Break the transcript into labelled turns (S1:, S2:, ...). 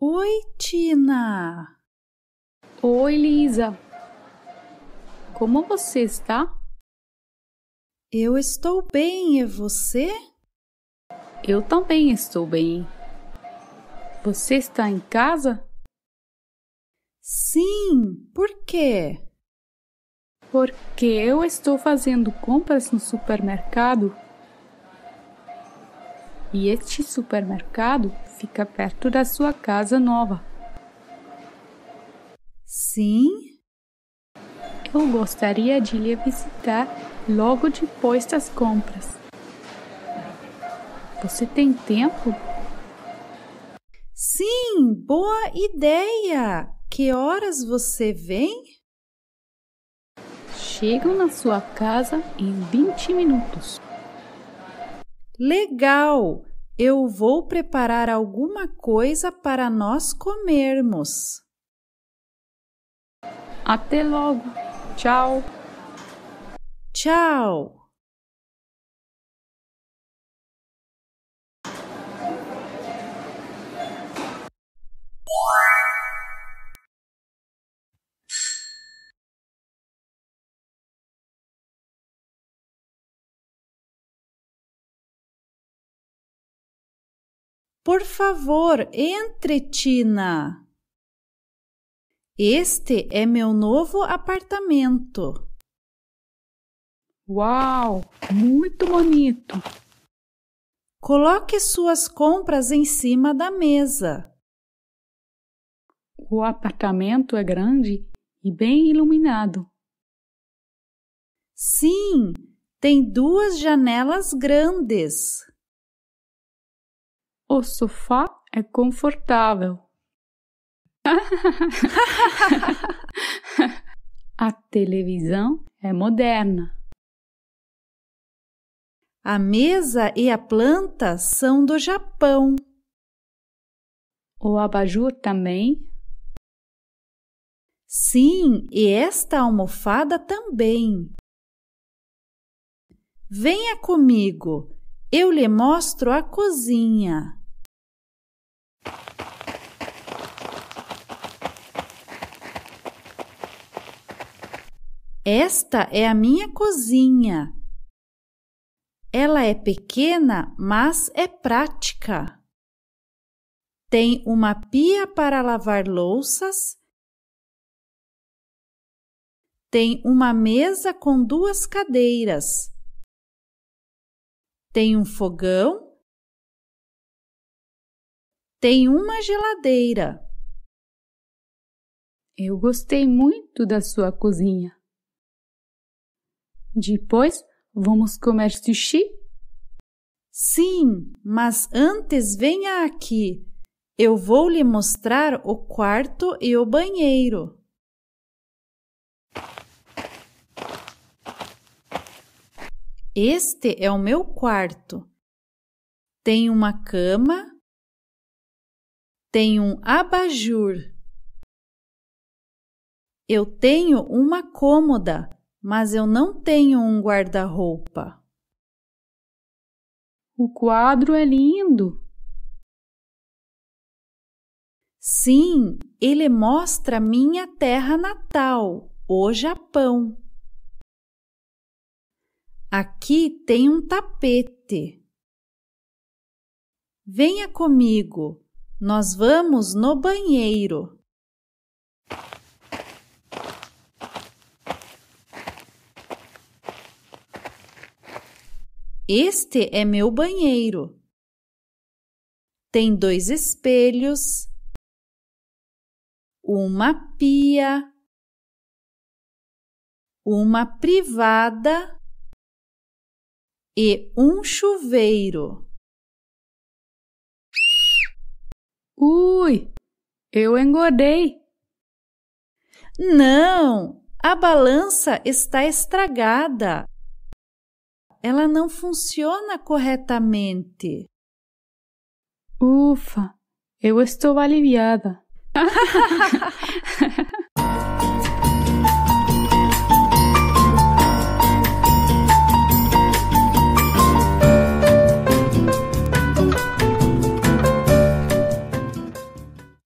S1: Oi, Tina! Oi, Lisa! Como você está? Eu estou bem, e você? Eu também estou bem. Você está em casa? Sim, por quê? Porque eu estou fazendo compras no supermercado. E este supermercado fica perto da sua casa nova. Sim? Eu gostaria de lhe visitar logo depois das compras. Você tem tempo? Sim, boa ideia! Que horas você vem? Chego na sua casa em 20 minutos. Legal! Eu vou preparar alguma coisa para nós comermos. Até logo. Tchau. Tchau. Por favor, entre, Tina. Este é meu novo apartamento. Uau, muito bonito! Coloque suas compras em cima da mesa. O apartamento é grande e bem iluminado. Sim, tem duas janelas grandes. O sofá é confortável. A televisão é moderna. A mesa e a planta são do Japão. O abajur também? Sim, e esta almofada também. Venha comigo, eu lhe mostro a cozinha. Esta é a minha cozinha. Ela é pequena, mas é prática. Tem uma pia para lavar louças. Tem uma mesa com duas cadeiras. Tem um fogão. Tem uma geladeira. Eu gostei muito da sua cozinha. Depois, vamos comer sushi? Sim, mas antes venha aqui. Eu vou lhe mostrar o quarto e o banheiro. Este é o meu quarto. Tem uma cama, tem um abajur. Eu tenho uma cômoda mas eu não tenho um guarda-roupa. O quadro é lindo. Sim, ele mostra minha terra natal, o Japão. Aqui tem um tapete. Venha comigo, nós vamos no banheiro. Este é meu banheiro. Tem dois espelhos, uma pia, uma privada e um chuveiro. Ui, eu engordei. Não, a balança está estragada ela não funciona corretamente. Ufa, eu estou aliviada.